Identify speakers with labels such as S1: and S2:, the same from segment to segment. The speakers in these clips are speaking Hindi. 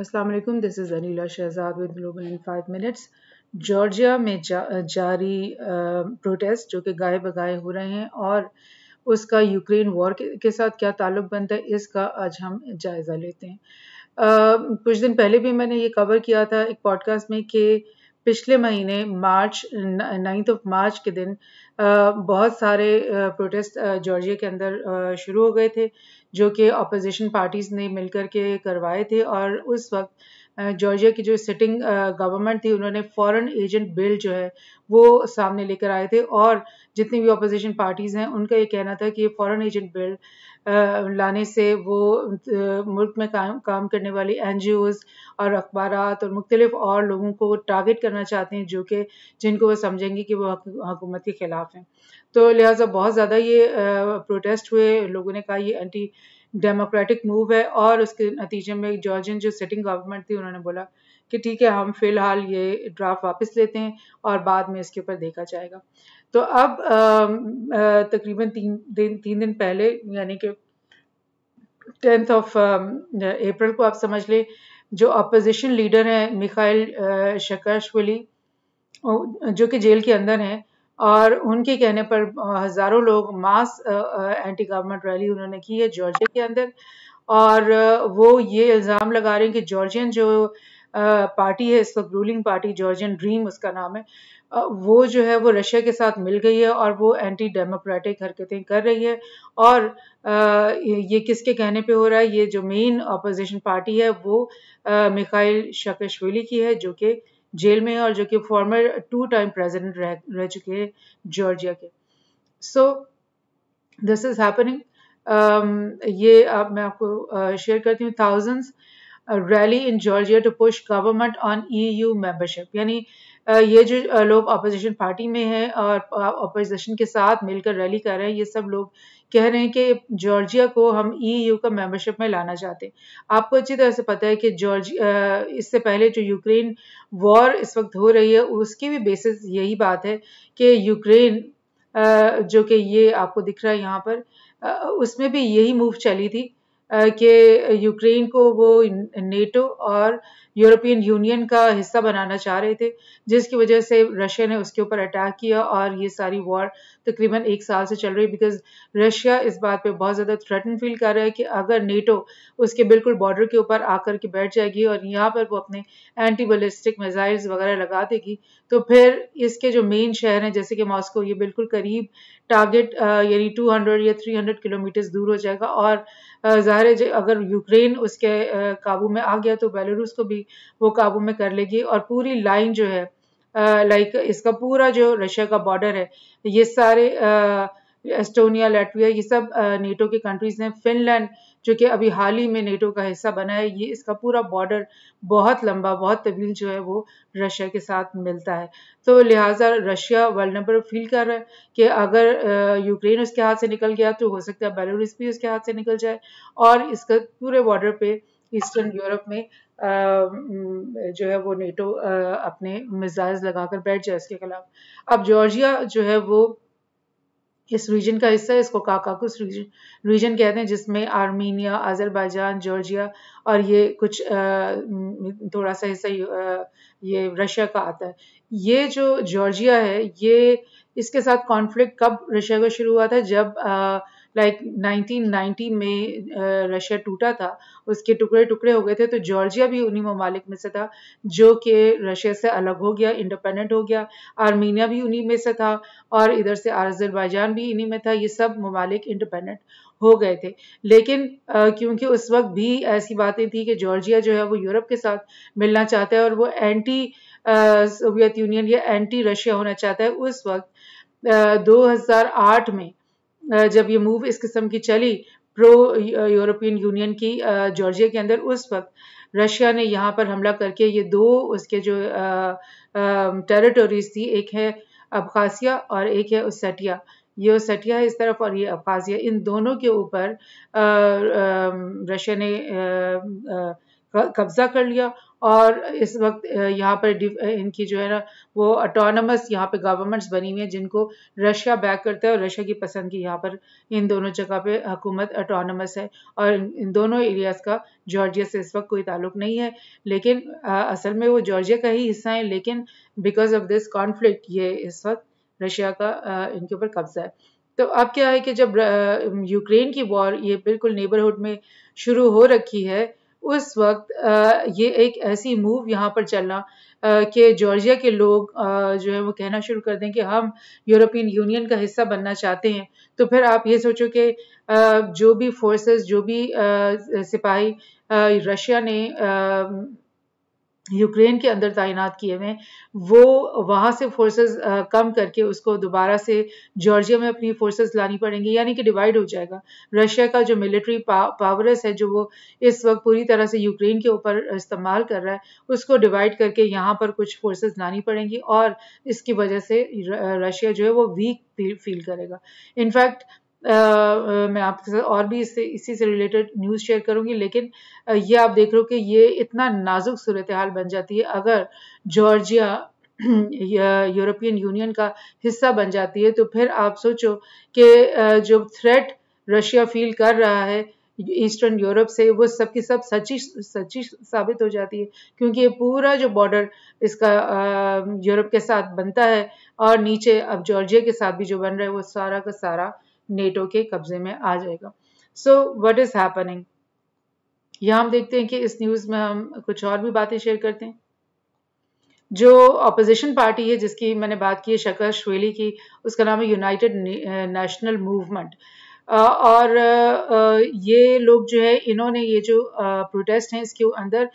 S1: Aslam this is Anila Shahzad with global in five minutes Georgia में जा, जारी प्रोटेस्ट जो कि गाय बगाए हो रहे हैं और उसका यूक्रेन वॉर के, के साथ क्या ताल्लुक बनता है इसका आज हम जायज़ा लेते हैं आ, कुछ दिन पहले भी मैंने ये कवर किया था एक पॉडकास्ट में कि पिछले महीने मार्च नाइन्थ ऑफ मार्च के दिन बहुत सारे प्रोटेस्ट जॉर्जिया के अंदर शुरू हो गए थे जो कि अपोजिशन पार्टीज़ ने मिलकर के करवाए थे और उस वक्त जॉर्जिया की जो सिटिंग गवर्नमेंट थी उन्होंने फॉरेन एजेंट बिल जो है वो सामने लेकर आए थे और जितनी भी अपोजिशन पार्टीज़ हैं उनका ये कहना था कि ये फॉरेन एजेंट बिल लाने से वो मुल्क में काम काम करने वाली एन और अखबार और मुख्तलिफ और लोगों को टारगेट करना चाहते हैं जो कि जिनको वो समझेंगे कि वो हुकूमत के ख़िलाफ़ हैं तो लिहाजा बहुत ज़्यादा ये प्रोटेस्ट हुए लोगों ने कहा ये एंटी डेमोक्रेटिक मूव है और उसके नतीजे में जॉर्जियन जो सिटिंग गवर्नमेंट थी उन्होंने बोला कि ठीक है हम फिलहाल ये ड्राफ्ट वापस लेते हैं और बाद में इसके ऊपर देखा जाएगा तो अब तकरीबन तीन दिन तीन दिन पहले यानी कि टेंथ ऑफ अप्रैल को आप समझ लें जो अपोजिशन लीडर हैं मिखाइल शकाशवली जो कि जेल के अंदर हैं और उनके कहने पर हज़ारों लोग मास एंटी गवर्नमेंट रैली उन्होंने की है जॉर्जिया के अंदर और वो ये इल्ज़ाम लगा रहे हैं कि जॉर्जियन जो पार्टी है इस वक्त रूलिंग पार्टी जॉर्जियन ड्रीम उसका नाम है वो जो है वो रशिया के साथ मिल गई है और वो एंटी डेमोक्रेटिक हरकतें कर रही है और ये किसके कहने पे हो रहा है ये जो मेन अपोजिशन पार्टी है वो मिखाइल शकशविली की है जो कि जेल में है और जो कि फॉर्मर टू टाइम प्रेसिडेंट रह रह चुके हैं जॉर्जिया के सो दिस इज़ हैपनिंग ये आप मैं आपको शेयर करती हूँ thousands rally in Georgia to push government on EU membership यानी ये जो लोग अपोजिशन पार्टी में हैं और अपोजिशन के साथ मिलकर रैली कर रहे हैं ये सब लोग कह रहे हैं कि जॉर्जिया को हम ईयू e का मेंबरशिप में लाना चाहते हैं आपको अच्छी तरह से पता है कि जॉर्ज इससे पहले जो यूक्रेन वॉर इस वक्त हो रही है उसकी भी बेसिस यही बात है कि यूक्रेन जो कि ये आपको दिख रहा है यहाँ पर उसमें भी यही मूव चली थी कि यूक्रेन को वो नेटो और यूरोपियन यूनियन का हिस्सा बनाना चाह रहे थे जिसकी वजह से रशिया ने उसके ऊपर अटैक किया और ये सारी वॉर तकरीबन एक साल से चल रही बिकॉज रशिया इस बात पे बहुत ज़्यादा थ्रेटन फील कर रहा है कि अगर नेटो उसके बिल्कुल बॉर्डर के ऊपर आकर के बैठ जाएगी और यहाँ पर वो अपने एंटी बलिस्टिक मिज़ाइल्स वगैरह लगा देगी तो फिर इसके जो मेन शहर हैं जैसे कि मॉस्को ये बिल्कुल करीब टारगेट यानी टू या थ्री किलोमीटर दूर हो जाएगा और ज़ाहिर है अगर यूक्रेन उसके काबू में आ गया तो बेलारूस को भी वो काबू में कर लेगी और पूरी लाइन जो है लाइक इसका पूरा जो रशिया का बॉर्डर है ये सारे एस्टोनिया लेटविया ये सब नेटो के कंट्रीज़ हैं फिनलैंड जो कि अभी हाल ही में नेटो का हिस्सा बना है ये इसका पूरा बॉर्डर बहुत लंबा बहुत तवील जो है वो रशिया के साथ मिलता है तो लिहाजा रशिया वर्ल्ड फील कर रहा है कि अगर यूक्रेन उसके हाथ से निकल गया तो हो सकता है बेलोरिस भी उसके हाथ से निकल जाए और इसका पूरे बॉर्डर पे ईस्टर्न यूरोप में जो है वो नेटो अपने मिजाइल लगाकर बैठ जाए इसके खिलाफ अब जॉर्जिया जो है वो इस रीजन का हिस्सा है इसको काकाकुस रीजन रीजन कहते हैं जिसमें आर्मीनिया अजरबैजान जॉर्जिया और ये कुछ थोड़ा सा हिस्सा ये रशिया का आता है ये जो जॉर्जिया है ये इसके साथ कॉन्फ्लिक्ट कब रशिया का शुरू हुआ था जब लाइक like 1990 में रशिया uh, टूटा था उसके टुकड़े टुकड़े हो गए थे तो जॉर्जिया भी उन्हीं ममालिक में से था जो कि रशिया से अलग हो गया इंडिपेंडेंट हो गया आर्मीनिया भी उन्हीं में से था और इधर से आजरबाईजान भी इन्हीं में था ये सब ममालिक इंडिपेंडेंट हो गए थे लेकिन uh, क्योंकि उस वक्त भी ऐसी बातें थी कि जॉर्जिया जो है वो यूरोप के साथ मिलना चाहता है और वो एंटी सोवियत यूनियन या एंटी रशिया होना चाहता है उस वक्त uh, आ, 2008 में जब ये मूव इस किस्म की चली प्रो यूरोपियन यूनियन की जॉर्जिया के अंदर उस वक्त रशिया ने यहाँ पर हमला करके ये दो उसके जो टेरिटोरीज थी एक है अबखासिया और एक है उसटिया ये उसटिया है इस तरफ और ये अबखासिया इन दोनों के ऊपर रशिया ने आ, आ, कब्जा कर लिया और इस वक्त यहाँ पर इनकी जो है ना वो ऑटोनमस यहाँ पे गवर्नमेंट्स बनी हुई हैं जिनको रशिया बैक करता है और रशिया की पसंद की यहाँ पर इन दोनों जगह पे हुकूमत ऑटोनमस है और इन दोनों एरियाज का जॉर्जिया से इस वक्त कोई ताल्लुक नहीं है लेकिन असल में वो जॉर्जिया का ही हिस्सा है लेकिन बिकॉज ऑफ दिस कॉन्फ्लिक्ट ये इस वक्त रशिया का इनके ऊपर कब्जा है तो अब क्या है कि जब यूक्रेन की वॉर ये बिल्कुल नेबरहुड में शुरू हो रखी है उस वक्त ये एक ऐसी मूव यहाँ पर चलना कि जॉर्जिया के लोग जो है वो कहना शुरू कर दें कि हम यूरोपियन यूनियन का हिस्सा बनना चाहते हैं तो फिर आप ये सोचो कि जो भी फोर्सेस जो भी सिपाही रशिया ने यूक्रेन के अंदर तैनात किए हुए हैं वो वहाँ से फोर्सेस कम करके उसको दोबारा से जॉर्जिया में अपनी फोर्सेस लानी पड़ेंगी यानी कि डिवाइड हो जाएगा रशिया का जो मिलिट्री पा, पावर्स है जो वो इस वक्त पूरी तरह से यूक्रेन के ऊपर इस्तेमाल कर रहा है उसको डिवाइड करके यहाँ पर कुछ फोर्सेस लानी पड़ेंगी और इसकी वजह से रशिया जो है वो वीक फील करेगा इनफैक्ट मैं आपके साथ और भी इससे इसी से रिलेटेड न्यूज़ शेयर करूंगी लेकिन ये आप देख रहे हो कि ये इतना नाजुक सूरत हाल बन जाती है अगर जॉर्जिया यूरोपियन यूनियन का हिस्सा बन जाती है तो फिर आप सोचो कि जो थ्रेट रशिया फील कर रहा है ईस्टर्न यूरोप से वो सबकी सब सच्ची सच्ची साबित हो जाती है क्योंकि ये पूरा जो बॉर्डर इसका यूरोप के साथ बनता है और नीचे अब जॉर्जिया के साथ भी जो बन रहा है वो सारा का सारा नेटो के कब्जे में आ जाएगा सो वट इज़ हैपनिंग यहाँ हम देखते हैं कि इस न्यूज़ में हम कुछ और भी बातें शेयर करते हैं जो अपोजिशन पार्टी है जिसकी मैंने बात की है शकर श्वेली की उसका नाम है यूनाइटेड नेशनल मूवमेंट और ये लोग जो है इन्होंने ये जो प्रोटेस्ट हैं इसके अंदर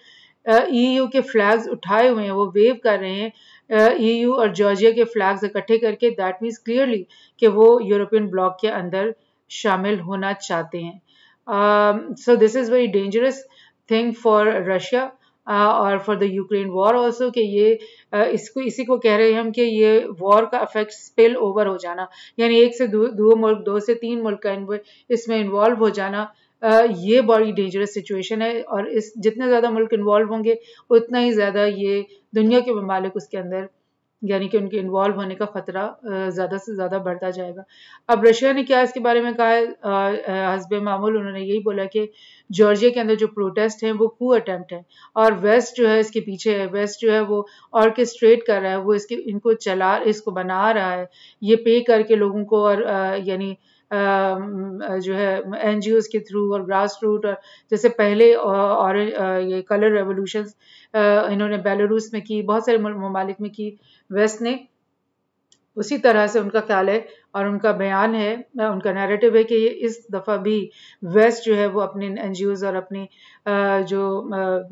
S1: ईयू e के फ्लैग्स उठाए हुए हैं वो वेव कर रहे हैं ईयू e और जॉर्जिया के फ्लैग्स इकट्ठे करके दैट मीन्स क्लियरली कि वो यूरोपियन ब्लॉक के अंदर शामिल होना चाहते हैं so this is very dangerous thing for Russia और for the Ukraine war also कि ये uh, इसको इसी को कह रहे हैं हम कि ये वॉर का अफेक्ट स्पिल ओवर हो जाना यानी एक से दो, दो मुल्क दो से तीन मुल्क का इसमें इन्वॉल्व हो जाना ये बड़ी डेंजरस सिचुएशन है और इस जितने ज़्यादा मुल्क इन्वॉल्व होंगे उतना ही ज़्यादा ये दुनिया के ममालिक उसके अंदर यानी कि उनके इन्वॉल्व होने का ख़तरा ज़्यादा से ज़्यादा बढ़ता जाएगा अब रशिया ने क्या इसके बारे में कहा है हसब मामूल उन्होंने यही बोला कि जॉर्जिया के अंदर जो प्रोटेस्ट हैं वो कू अटैम्प्ट है और वेस्ट जो है इसके पीछे है वेस्ट जो है वो ऑर्केस्ट्रेट कर रहा है वो इसके इनको चला इसको बना रहा है ये पे करके लोगों को और यानी Um, uh, जो है एन के थ्रू और ग्रास रूट और जैसे पहले और uh, uh, ये कलर रेवोल्यूशन इन्होंने बेलारूस में की बहुत सारे ममालिक में की वेस्ट ने उसी तरह से उनका ख्याल है और उनका बयान है उनका नैरेटिव है कि इस दफ़ा भी वेस्ट जो है वो अपने एन और अपनी जो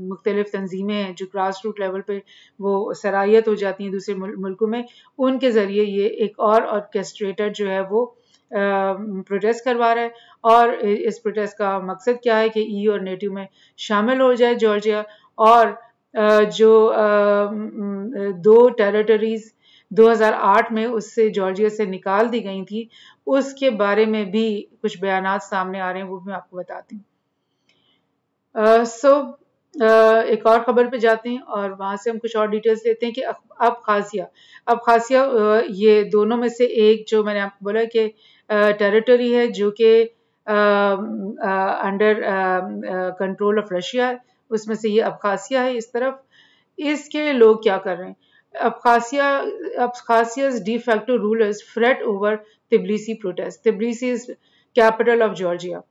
S1: मुख्तलिफ तंजीमें हैं जो ग्रास रूट लेवल पे वो सराहियत हो जाती हैं दूसरे मुल्कों में उनके ज़रिए ये एक और ऑर्केस्ट्रेटर जो है वो प्रोटेस्ट करवा रहा है और इस प्रोटेस्ट का मकसद क्या है कि ई e और नेटिव में शामिल हो जाए जॉर्जिया और जो दो टेरिटरीज 2008 में उससे जॉर्जिया से निकाल दी गई थी उसके बारे में भी कुछ बयान सामने आ रहे हैं वो भी मैं आपको बताती हूँ सो uh, so, Uh, एक और खबर पे जाते हैं और वहां से हम कुछ और डिटेल्स लेते हैं कि अब खासिया अब खासिया ये दोनों में से एक जो मैंने आपको बोला कि टेरिटरी है जो कि अंडर कंट्रोल ऑफ रशिया है उसमें से ये अबखासिया है इस तरफ इसके लोग क्या कर रहे हैं Abkhazia Abkhazia's rulers fret over Tbilisi protest Tbilisi is capital of Georgia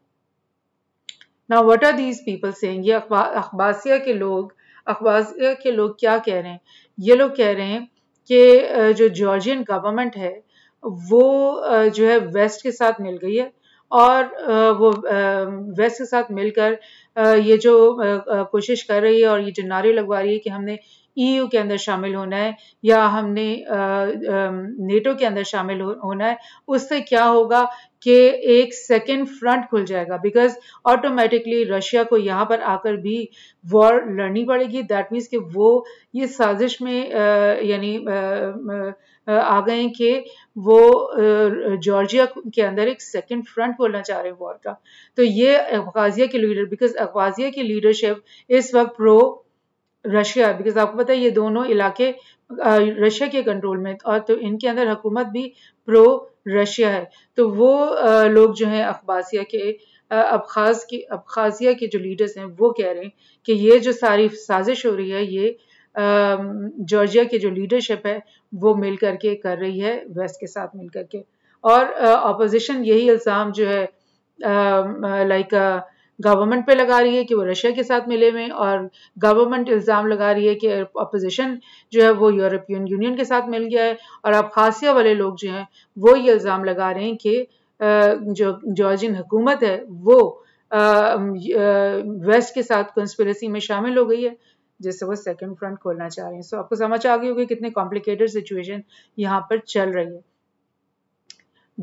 S1: ना वट आर दीज पीपल से अखबासिया के लोग अखबासिया के लोग क्या कह रहे हैं ये लोग कह रहे हैं कि जो जॉर्जियन गवर्नमेंट है वो जो है वेस्ट के साथ मिल गई है और वो वेस्ट के साथ मिलकर ये जो कोशिश कर रही है और ये जो नारे लगवा रही है कि हमने ईयू e के अंदर शामिल होना है या हमने नेटो के अंदर शामिल हो, होना है उससे क्या होगा कि एक सेकेंड फ्रंट खुल जाएगा बिकॉज ऑटोमेटिकली रशिया को यहाँ पर आकर भी वॉर लड़नी पड़ेगी दैट मीन्स कि वो ये साजिश में यानी आ गए कि वो जॉर्जिया के अंदर एक सेकेंड फ्रंट खोलना चाह रहे हैं वॉर का तो ये अफवाजिया के लीडर बिकॉज अफवाजिया की लीडरशिप इस वक्त प्रो रशिया बिकॉज आपको पता है ये दोनों इलाके रशिया के कंट्रोल में और तो इनके अंदर हुकूमत भी प्रो रशिया है तो वो लोग जो हैं अखबासिया के अबखाज की अबखाजिया के जो लीडर्स हैं वो कह रहे हैं कि ये जो सारी साजिश हो रही है ये जॉर्जिया की जो लीडरशिप है वो मिल करके कर रही है वेस्ट के साथ मिल करके और अपोजिशन यही इल्ज़ाम जो है लाइक गवर्नमेंट पे लगा रही है कि वो रशिया के साथ मिले हुए और गवर्नमेंट इल्ज़ाम लगा रही है कि अपोजिशन जो है वो यूरोपियन यूनियन के साथ मिल गया है और अबखासिया वाले लोग जो हैं वो ये इल्ज़ाम लगा रहे हैं कि जो जॉर्जियन हुकूमत है वो वेस्ट के साथ कंस्परेसी में शामिल हो गई है जिससे वो सेकेंड फ्रंट खोलना चाह रहे हैं सो आपको समझ आ गई होगी कितने कॉम्प्लिकेटेड सिचुएशन यहाँ पर चल रही है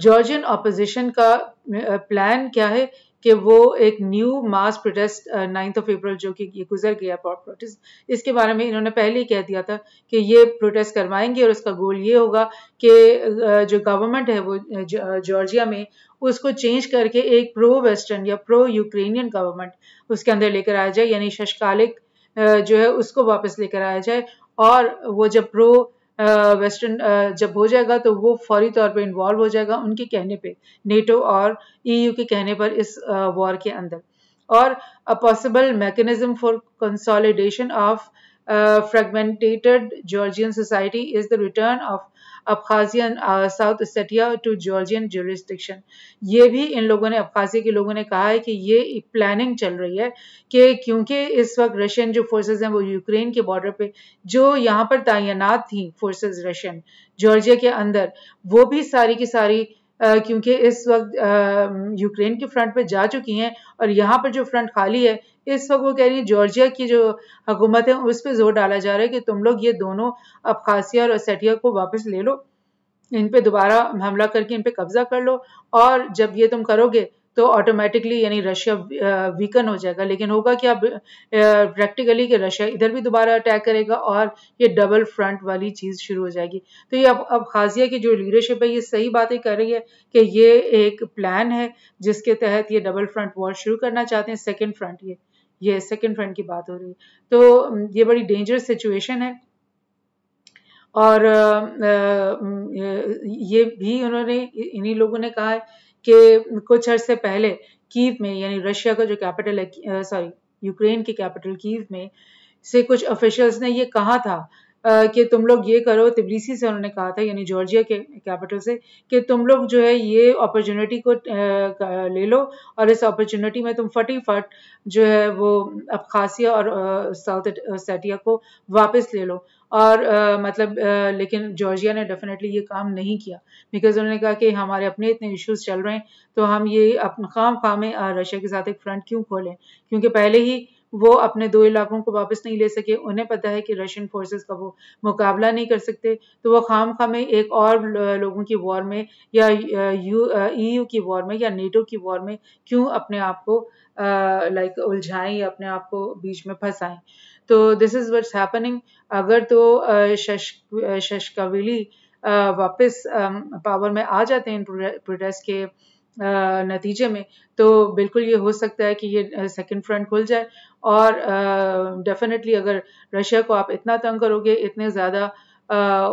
S1: जॉर्जियन ऑपोजिशन का प्लान क्या है कि वो एक new mass protest ninth of April जो कि ये गुजर गया पॉप प्रोटेस्ट इसके बारे में इन्होंने पहले ही कह दिया था कि ये प्रोटेस्ट करवाएंगे और उसका गोल ये होगा कि uh, जो गवर्नमेंट है वो uh, जॉर्जिया uh, में उसको चेंज करके एक प्रो वेस्टर्न या प्रो यूक्रेनियन गवर्नमेंट उसके अंदर लेकर आया जाए यानी शशकालिक जो है उसको वापस लेकर आया जाए और वो जब प्रो वेस्टर्न जब हो जाएगा तो वो फौरी तौर पे इन्वॉल्व हो जाएगा उनके कहने पे नेटो और ईयू e के कहने पर इस वॉर के अंदर और a possible mechanism for consolidation of uh, fragmented Georgian society is the return of Abkhazian south Ossetia to Georgian jurisdiction ये भी इन लोगों ने अबखाजिया के लोगों ने कहा है कि ये प्लानिंग चल रही है कि क्योंकि इस वक्त रशियन जो फोर्सेज हैं वो यूक्रेन के बॉर्डर पे जो यहाँ पर तैनात थी फोर्सेज रशियन जॉर्जिया के अंदर वो भी सारी की सारी क्योंकि इस वक्त यूक्रेन के फ्रंट पे जा चुकी हैं और यहाँ पर जो फ्रंट खाली है इस वक्त वो कह रही है जॉर्जिया की जो हुकूमत है उस पर जोर डाला जा रहा है कि तुम लोग ये दोनों खासिया और सेठिया को वापस ले लो इन पे दोबारा हमला करके इन पे कब्जा कर लो और जब ये तुम करोगे तो ऑटोमेटिकली यानी रशिया वीकन हो जाएगा लेकिन होगा क्या प्रैक्टिकली कि रशिया इधर भी दोबारा अटैक करेगा और ये डबल फ्रंट वाली चीज़ शुरू हो जाएगी तो ये अब अब खासिया की जो लीडरशिप है ये सही बातें कर रही है कि ये एक प्लान है जिसके तहत ये डबल फ्रंट वॉर शुरू करना चाहते हैं सेकेंड फ्रंट ये ये सेकेंड फ्रंट की बात हो रही है तो ये बड़ी डेंजरस सिचुएशन है और ये भी उन्होंने इन्हीं लोगों ने कहा है कि कुछ अर्से पहले कीव में यानी रशिया का जो कैपिटल है सॉरी यूक्रेन की कैपिटल कीव में से कुछ ऑफिशियल्स ने ये कहा था कि तुम लोग ये करो तबलीसी से उन्होंने कहा था यानी जॉर्जिया के कैपिटल से कि तुम लोग जो है ये अपॉर्चुनिटी को ले लो और इस अपॉर्चुनिटी में तुम फटीफट जो है वो खासिया और साउथ सेटिया को वापस ले लो और आ, मतलब आ, लेकिन जॉर्जिया ने डेफिनेटली ये काम नहीं किया बिकॉज उन्होंने कहा कि हमारे अपने इतने इश्यूज चल रहे हैं तो हम ये अपने खाम खामे रशिया के साथ एक फ्रंट क्यों खोलें क्योंकि पहले ही वो अपने दो इलाकों को वापस नहीं ले सके उन्हें पता है कि रशियन फोर्सेस का वो मुकाबला नहीं कर सकते तो वो खाम खामे एक और लोगों की वॉर में या यू ईयू e की वॉर में या नेटो की वॉर में क्यों अपने आप को लाइक उलझाएं या अपने आप को बीच में फंसाएं तो दिस इज़ वट्स हैपनिंग अगर तो शश शशकाविली वापस पावर में आ जाते हैं प्रोटेस्ट के नतीजे में तो बिल्कुल ये हो सकता है कि ये सेकंड फ्रंट खुल जाए और डेफिनेटली अगर रशिया को आप इतना तंग करोगे इतने ज़्यादा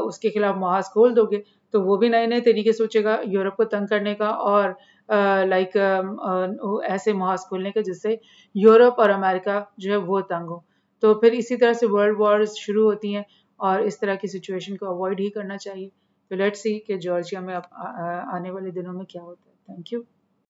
S1: उसके खिलाफ मुहाज खोल दोगे तो वो भी नए नए तरीके सोचेगा यूरोप को तंग करने का और लाइक ऐसे मुहाज खोलने का जिससे यूरोप और अमेरिका जो है वो तंग हो तो फिर इसी तरह से वर्ल्ड वॉर्स शुरू होती हैं और इस तरह की सिचुएशन को अवॉइड ही करना चाहिए तो लेट्स सी कि जॉर्जिया में आने वाले दिनों में क्या होता है Thank you.